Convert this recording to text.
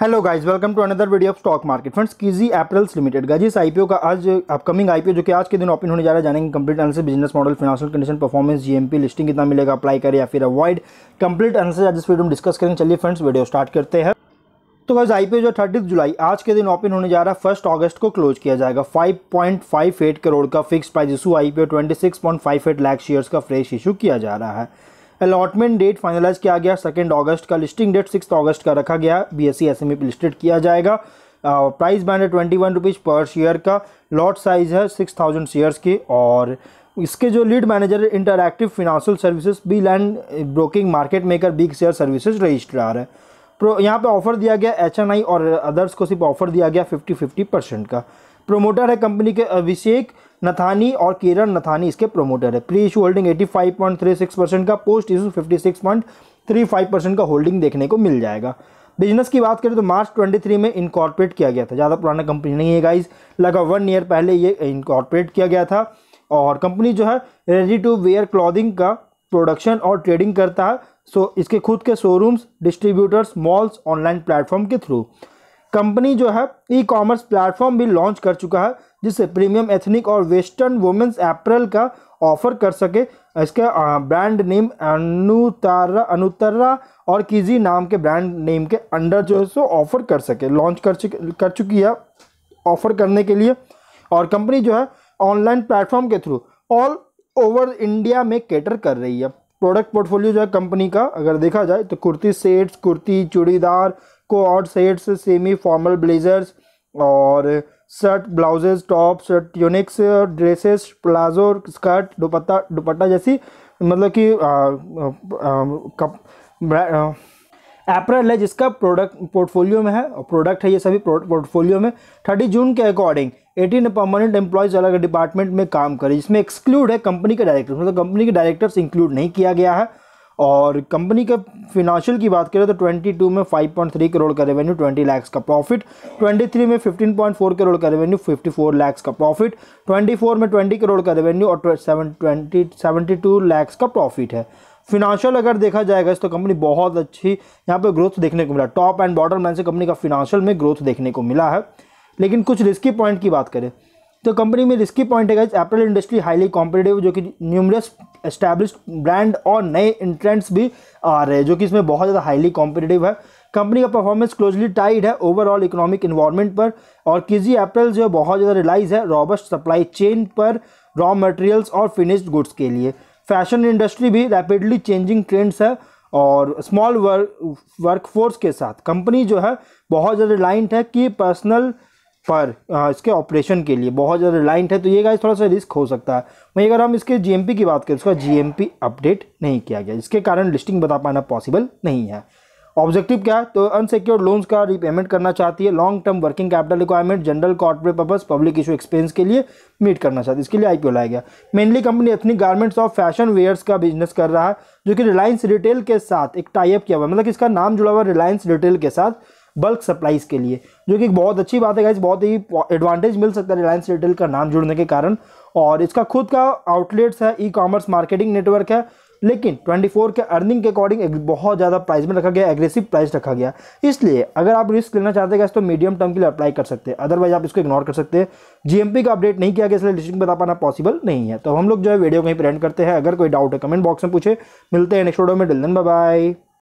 hello guys welcome to another video of stock market friends Kizi apparels limited guys इस IPO का आज upcoming IPO जो कि आज के दिन ओपन होने जा रहा है जानेंगे complete answer business model financial condition performance GMP listing कितना मिलेगा अप्लाई करें या फिर अवॉइड कंप्लीट आंसर आज इस वीडियो में डिस्कस करेंगे चलिए फ्रेंड्स वीडियो स्टार्ट करते हैं तो गाइज आईपीओ जो थर्टी जुलाई आज के दिन ओपन होने जा रहा है फर्स्ट अगस्त को क्लोज किया जाएगा 5.58 करोड़ का fix price issue IPO eight lakh shares का फ्रेश इशू किया जा रहा है अलॉटमेंट डेट फाइनलाइज किया गया सेकेंड अगस्त का लिस्टिंग डेट सिक्स अगस्त का रखा गया B S C S M listed किया जाएगा प्राइस बैंड है twenty one rupees per share का लॉट साइज है सिक्स थाउजेंड शेयर्स की और इसके जो lead manager interactive financial services Beeline broking market maker Bigshare services registrar है प्रो यहाँ पे ऑफर दिया गया एच और अदर्स को सिर्फ ऑफर दिया गया फिफ्टी फिफ्टी परसेंट का प्रोमोटर है कंपनी के अभिषेक नथानी और किरण नथानी इसके प्रोमोटर है प्री इशू होल्डिंग 85.36 परसेंट का पोस्ट इशू 56.35 परसेंट का होल्डिंग देखने को मिल जाएगा बिजनेस की बात करें तो मार्च 23 में इनकॉर्पोरेट किया गया था ज़्यादा पुराना कंपनी नहीं है गाइज लगा वन ईयर पहले ये इनकॉर्पोरेट किया गया था और कंपनी जो है रेडी टू वेयर क्लॉथिंग का प्रोडक्शन और ट्रेडिंग करता है सो इसके खुद के showrooms distributors malls online platform के थ्रू कंपनी जो है ई कॉमर्स प्लेटफॉर्म भी लॉन्च कर चुका है जिससे प्रीमियम एथनिक और वेस्टर्न वुमेंस एप्रल का ऑफर कर सके इसके ब्रांड नेम अनुतारा अनुतरा और किजी नाम के ब्रांड नेम के अंडर जो है सो ऑफर कर सके लॉन्च कर चुके कर चुकी है ऑफर करने के लिए और कंपनी जो है ऑनलाइन प्लेटफॉर्म के थ्रू ऑल ओवर इंडिया में कैटर कर रही है प्रोडक्ट पोर्टफोलियो जो है कंपनी का अगर देखा जाए तो kurti sets kurti churidar coord sets semi formal blazers और शर्ट ब्लाउजेज टॉप शर्ट यूनिक्स dresses palazzo skirt dupatta dupatta जैसी मतलब कि अप्रैल है जिसका प्रोडक्ट पोर्टफोलियो में है और प्रोडक्ट है ये सभी पोर्टफोलियो में थर्टी जून के अकॉर्डिंग एटीन परमानेंट एम्प्लॉयज़ अलग डिपार्टमेंट में काम करें जिसमें एक्सक्लूड है कंपनी के डायरेक्टर्स मतलब कंपनी के डायरेक्टर्स इंक्लूड नहीं किया गया है और कंपनी के फिनांशियल की बात करें तो 22 में 5.3 करोड़ का रेवेन्यू 20 लाख का प्रॉफिट 23 में 15.4 करोड़ का रेवेन्यू 54 लाख का प्रॉफिट 24 में 20 करोड़ का रेवेन्यू और ट्वेंटी सेवेंटी टू लैक्स का प्रॉफिट है फिनांशियल अगर देखा जाएगा तो कंपनी बहुत अच्छी यहाँ पर ग्रोथ देखने को मिला टॉप एंड बॉटर मैन से कंपनी का फिनांशियल में ग्रोथ देखने को मिला है लेकिन कुछ रिस्की पॉइंट की बात करें तो कंपनी में रिस्की पॉइंट है guys apparel industry highly competitive जो कि न्यूमरस एस्टैब्लिश ब्रांड और नए इंट्रेंट्स भी आ रहे हैं जो कि इसमें बहुत ज़्यादा हाईली कॉम्पिटेटिव है कंपनी का परफॉर्मेंस क्लोजली टाइड है ओवरऑल इकोनॉमिक इन्वायरमेंट पर और किजी एप्रल जो है बहुत ज़्यादा रिलाइज है रॉबस्ट सप्लाई चेन पर रॉ मटेरियल्स और फिनिश्ड गुड्स के लिए फैशन इंडस्ट्री भी रैपिडली चेंजिंग ट्रेंड्स है और स्मॉल वर्क वर्कफोर्स के साथ कंपनी जो है बहुत ज़्यादा रिलाइंट है कि पर्सनल पर आ, इसके ऑपरेशन के लिए बहुत ज़्यादा रिलाइंट है तो ये गाइस थोड़ा सा रिस्क हो सकता है वहीं अगर हम इसके जीएमपी की बात करें तो उसका जीएमपी अपडेट नहीं किया गया जिसके कारण लिस्टिंग बता पाना पॉसिबल नहीं है ऑब्जेक्टिव क्या है तो अनसिक्योर्ड लोन्स का रीपेमेंट करना चाहती है long term working capital requirement general corporate purpose public issue expense के लिए मीट करना चाहती है इसके लिए आईपीओ लाया गया मेनली कंपनी अपनी गारमेंट्स और फैशन वेयर्स का बिजनेस कर रहा है जो कि रिलायंस रिटेल के साथ एक टाइप किया हुआ है मतलब इसका नाम जुड़ा हुआ रिलायंस रिटेल के साथ बल्क सप्लाईज के लिए जो कि बहुत अच्छी बात है गाइज बहुत ही एडवांटेज मिल सकता है रिलायंस रिटेल का नाम जुड़ने के कारण और इसका खुद का आउटलेट्स है ई कॉमर्स मार्केटिंग नेटवर्क है लेकिन 24 के अर्निंग के अकॉर्डिंग बहुत ज़्यादा प्राइस में रखा गया एग्रेसिव प्राइस रखा गया इसलिए अगर आप रिस्क लेना चाहते हैं तो मीडियम टर्म के लिए अप्लाई कर सकते हैं अदरवाइज आप इसको इग्नोर कर सकते हैं जीएमपी का अपडेट नहीं किया गया इसलिए डिस्ट्रिक्ट बता पाना पॉसिबल नहीं है तो हम लोग जो है वीडियो कहीं प्रेंट करते हैं अगर कोई डाउट है कमेंट बॉक्स में पूछे मिलते हैं नेक्स्ट वीडियो में डिलन बाय